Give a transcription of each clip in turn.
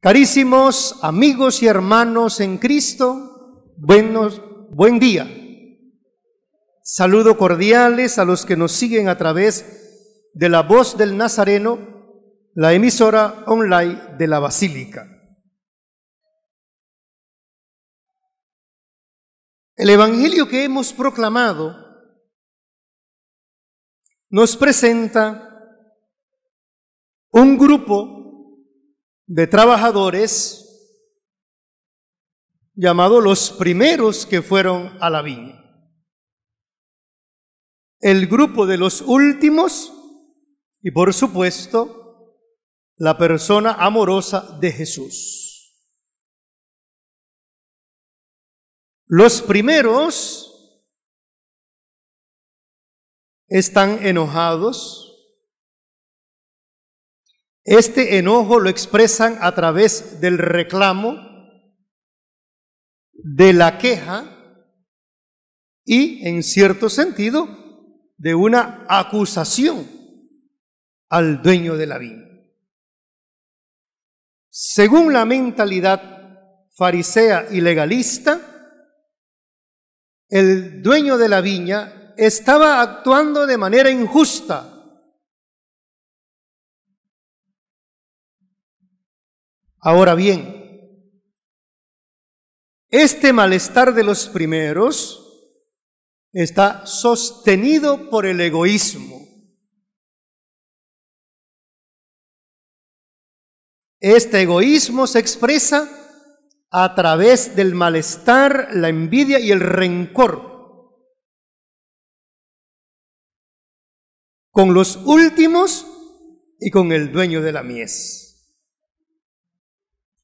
Carísimos amigos y hermanos en Cristo, buenos, buen día. Saludo cordiales a los que nos siguen a través de la voz del Nazareno, la emisora online de la Basílica. El Evangelio que hemos proclamado nos presenta un grupo de trabajadores llamados los primeros que fueron a la viña. El grupo de los últimos y por supuesto la persona amorosa de Jesús. Los primeros están enojados, este enojo lo expresan a través del reclamo, de la queja y, en cierto sentido, de una acusación al dueño de la viña. Según la mentalidad farisea y legalista, el dueño de la viña estaba actuando de manera injusta Ahora bien, este malestar de los primeros está sostenido por el egoísmo. Este egoísmo se expresa a través del malestar, la envidia y el rencor. Con los últimos y con el dueño de la mies.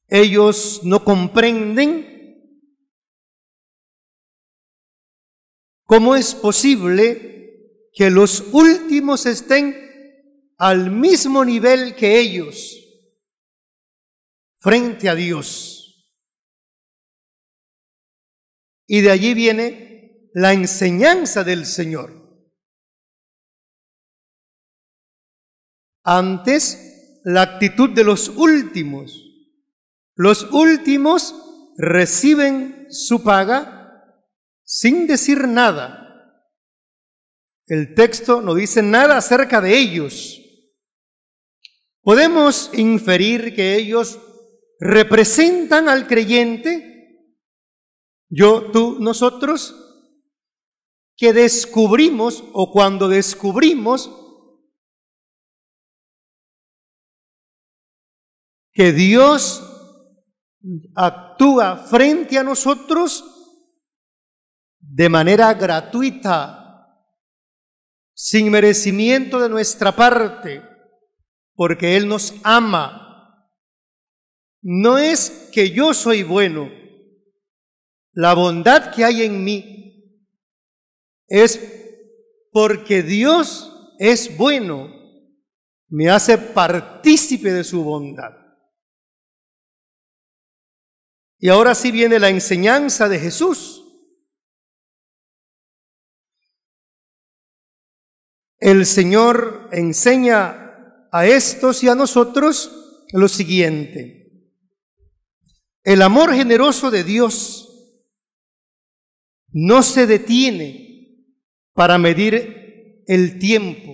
Ellos no comprenden cómo es posible que los últimos estén al mismo nivel que ellos frente a Dios. Y de allí viene la enseñanza del Señor. Antes, la actitud de los últimos los últimos reciben su paga sin decir nada. El texto no dice nada acerca de ellos. Podemos inferir que ellos representan al creyente, yo, tú, nosotros, que descubrimos o cuando descubrimos que Dios actúa frente a nosotros de manera gratuita, sin merecimiento de nuestra parte, porque Él nos ama. No es que yo soy bueno, la bondad que hay en mí es porque Dios es bueno, me hace partícipe de su bondad. Y ahora sí viene la enseñanza de Jesús. El Señor enseña a estos y a nosotros lo siguiente. El amor generoso de Dios no se detiene para medir el tiempo.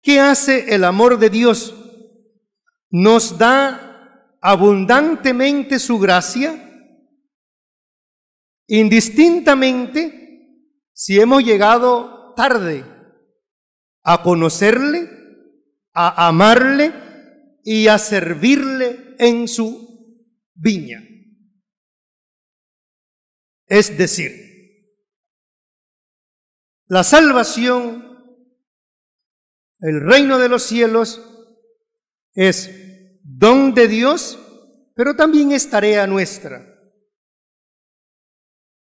¿Qué hace el amor de Dios? nos da abundantemente su gracia, indistintamente si hemos llegado tarde a conocerle, a amarle y a servirle en su viña. Es decir, la salvación, el reino de los cielos, es don de Dios, pero también es tarea nuestra.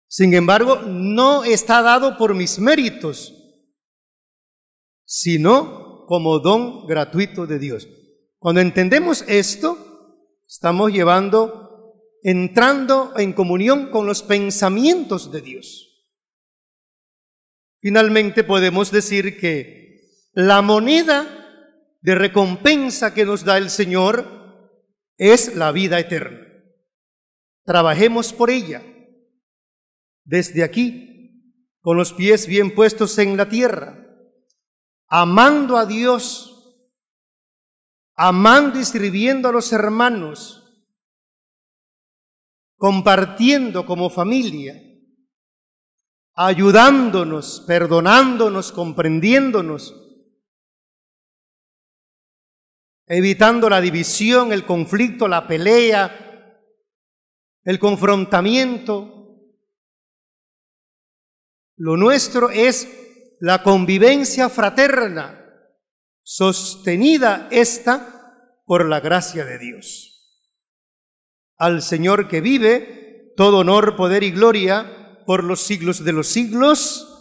Sin embargo, no está dado por mis méritos, sino como don gratuito de Dios. Cuando entendemos esto, estamos llevando, entrando en comunión con los pensamientos de Dios. Finalmente podemos decir que la moneda de recompensa que nos da el Señor es la vida eterna. Trabajemos por ella desde aquí, con los pies bien puestos en la tierra, amando a Dios, amando y sirviendo a los hermanos, compartiendo como familia, ayudándonos, perdonándonos, comprendiéndonos evitando la división, el conflicto, la pelea, el confrontamiento. Lo nuestro es la convivencia fraterna, sostenida esta por la gracia de Dios. Al Señor que vive, todo honor, poder y gloria por los siglos de los siglos.